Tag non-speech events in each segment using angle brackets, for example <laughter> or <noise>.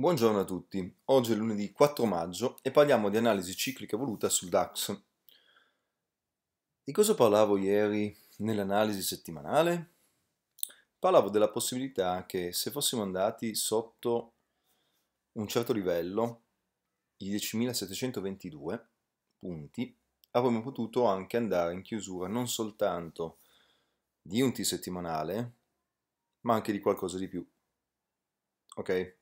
Buongiorno a tutti, oggi è lunedì 4 maggio e parliamo di analisi ciclica voluta sul DAX. Di cosa parlavo ieri nell'analisi settimanale? Parlavo della possibilità che se fossimo andati sotto un certo livello, i 10.722 punti, avremmo potuto anche andare in chiusura non soltanto di un T settimanale, ma anche di qualcosa di più. Ok?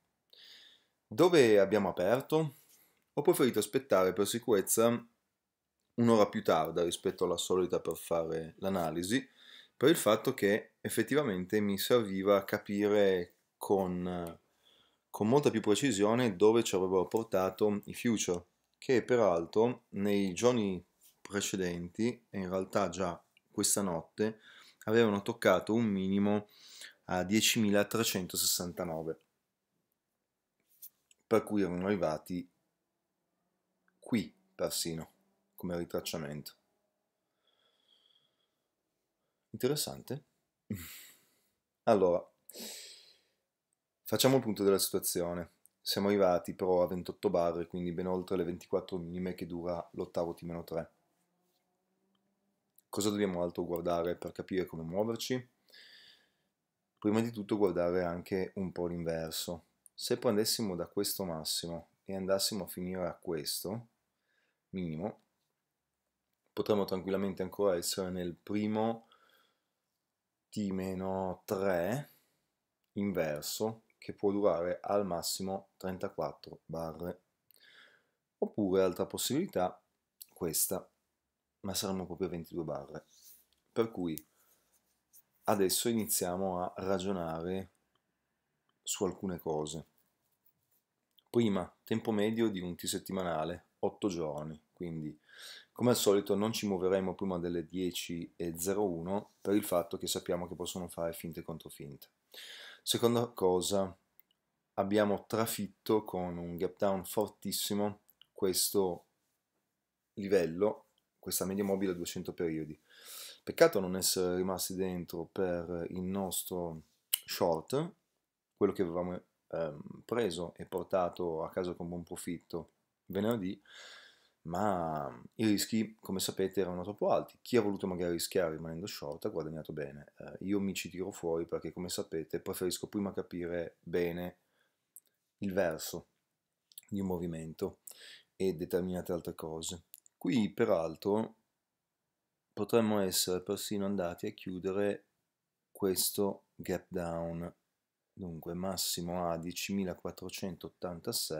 Dove abbiamo aperto? Ho preferito aspettare per sicurezza un'ora più tarda rispetto alla solita per fare l'analisi, per il fatto che effettivamente mi serviva capire con, con molta più precisione dove ci avrebbero portato i future, che peraltro nei giorni precedenti, e in realtà già questa notte, avevano toccato un minimo a 10.369 per cui erano arrivati qui persino come ritracciamento. Interessante. <laughs> allora, facciamo il punto della situazione. Siamo arrivati però a 28 barre, quindi ben oltre le 24 minime che dura l'ottavo T-3. Cosa dobbiamo altro guardare per capire come muoverci? Prima di tutto guardare anche un po' l'inverso, se prendessimo da questo massimo e andassimo a finire a questo minimo, potremmo tranquillamente ancora essere nel primo T-3 inverso che può durare al massimo 34 barre. Oppure altra possibilità, questa, ma saranno proprio 22 barre. Per cui adesso iniziamo a ragionare su alcune cose. Prima, tempo medio di un T settimanale, 8 giorni, quindi come al solito non ci muoveremo prima delle 10.01 per il fatto che sappiamo che possono fare finte contro finte. Seconda cosa, abbiamo trafitto con un gap down fortissimo questo livello, questa media mobile a 200 periodi. Peccato non essere rimasti dentro per il nostro short, quello che avevamo ehm, preso e portato a casa con buon profitto venerdì, ma i rischi, come sapete, erano troppo alti. Chi ha voluto magari rischiare rimanendo short ha guadagnato bene. Eh, io mi ci tiro fuori perché, come sapete, preferisco prima capire bene il verso di un movimento e determinate altre cose. Qui, peraltro, potremmo essere persino andati a chiudere questo gap down Dunque massimo a 10.486,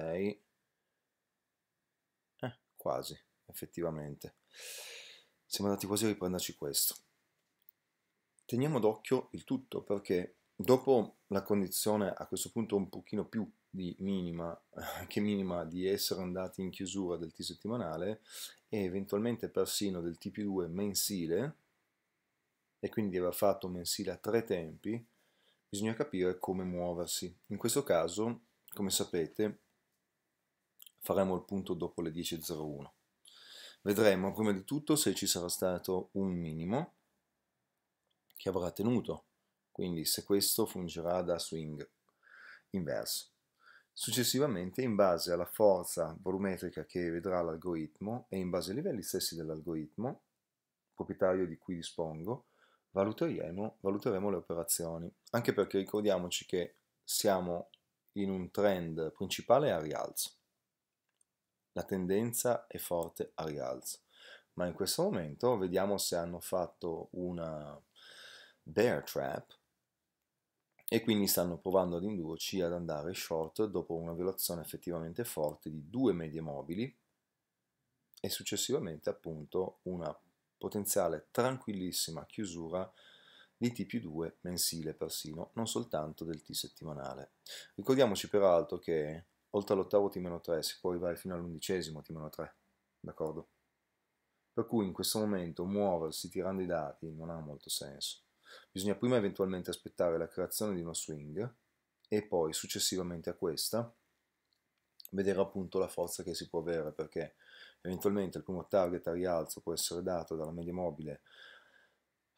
eh, quasi, effettivamente. Siamo andati quasi a riprenderci questo. Teniamo d'occhio il tutto perché dopo la condizione a questo punto un pochino più di minima eh, che minima di essere andati in chiusura del T settimanale e eventualmente persino del TP2 mensile e quindi di aver fatto mensile a tre tempi bisogna capire come muoversi. In questo caso, come sapete, faremo il punto dopo le 10.01. Vedremo prima di tutto se ci sarà stato un minimo che avrà tenuto, quindi se questo fungerà da swing inverso. Successivamente, in base alla forza volumetrica che vedrà l'algoritmo e in base ai livelli stessi dell'algoritmo, proprietario di cui dispongo, valuteremo, valuteremo le operazioni, anche perché ricordiamoci che siamo in un trend principale a rialzo. La tendenza è forte a rialzo, ma in questo momento vediamo se hanno fatto una bear trap e quindi stanno provando ad indurci ad andare short dopo una violazione effettivamente forte di due medie mobili e successivamente appunto una potenziale tranquillissima chiusura di T2 più mensile persino, non soltanto del T settimanale. Ricordiamoci peraltro che oltre all'ottavo T-3 si può arrivare fino all'undicesimo T-3, d'accordo? Per cui in questo momento muoversi tirando i dati non ha molto senso. Bisogna prima eventualmente aspettare la creazione di uno swing e poi successivamente a questa vedere appunto la forza che si può avere perché Eventualmente il primo target a rialzo può essere dato dalla media mobile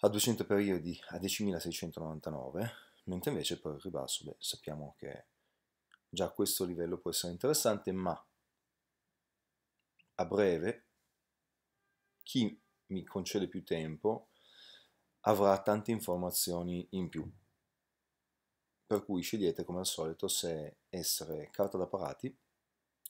a 200 periodi a 10.699, mentre invece per il ribasso beh, sappiamo che già questo livello può essere interessante, ma a breve chi mi concede più tempo avrà tante informazioni in più. Per cui scegliete come al solito se essere carta da parati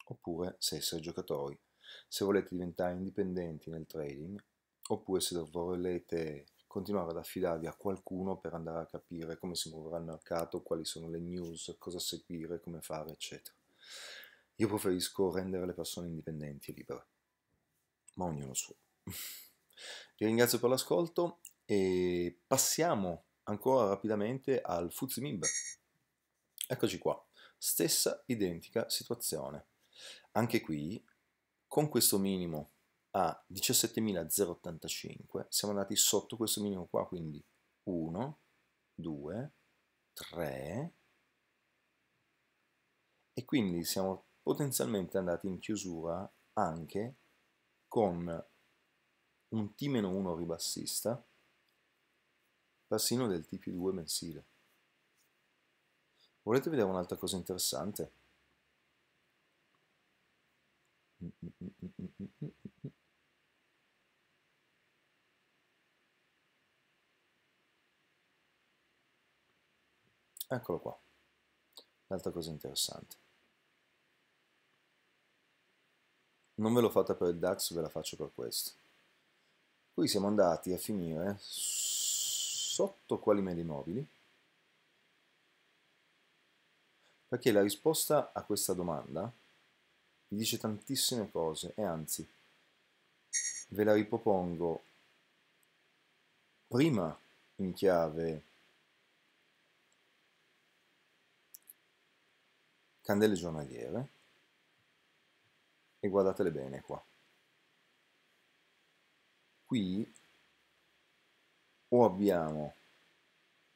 oppure se essere giocatori se volete diventare indipendenti nel trading oppure se volete continuare ad affidarvi a qualcuno per andare a capire come si muoverà il mercato, quali sono le news, cosa seguire, come fare, eccetera. Io preferisco rendere le persone indipendenti e libere, ma ognuno suo. <laughs> Vi ringrazio per l'ascolto e passiamo ancora rapidamente al Fuzimib. Eccoci qua, stessa identica situazione. Anche qui con questo minimo a 17.085 siamo andati sotto questo minimo qua, quindi 1, 2, 3 e quindi siamo potenzialmente andati in chiusura anche con un T-1 ribassista persino del T2 mensile. Volete vedere un'altra cosa interessante? Eccolo qua, l'altra cosa interessante. Non ve l'ho fatta per il DAX, ve la faccio per questo. Qui siamo andati a finire sotto quali medi mobili? Perché la risposta a questa domanda vi dice tantissime cose e anzi ve la ripropongo prima in chiave candele giornaliere e guardatele bene qua. Qui o abbiamo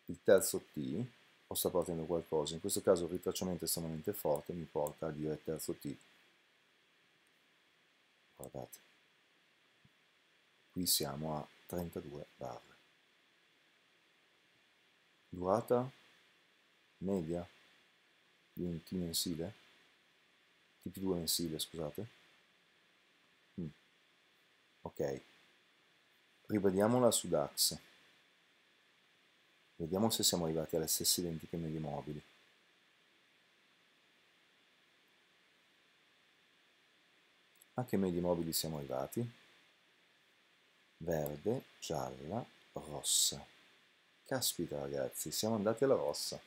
il terzo T, o sta partendo qualcosa, in questo caso il ritracciamento estremamente forte mi porta a dire terzo T guardate qui siamo a 32 bar. durata media di un T mensile TP2 mensile scusate mm. ok ribadiamola su DAX vediamo se siamo arrivati alle stesse identiche medie mobili a che media mobili siamo arrivati? Verde, gialla, rossa. Caspita ragazzi, siamo andati alla rossa.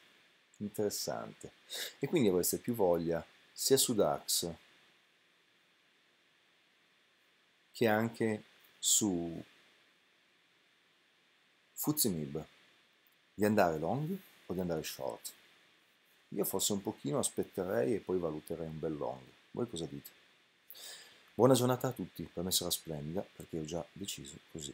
Interessante. E quindi avreste più voglia sia su DAX che anche su Fuzimib di andare long o di andare short. Io forse un pochino aspetterei e poi valuterei un bel long. Voi cosa dite? Buona giornata a tutti, per me sarà splendida, perché ho già deciso così.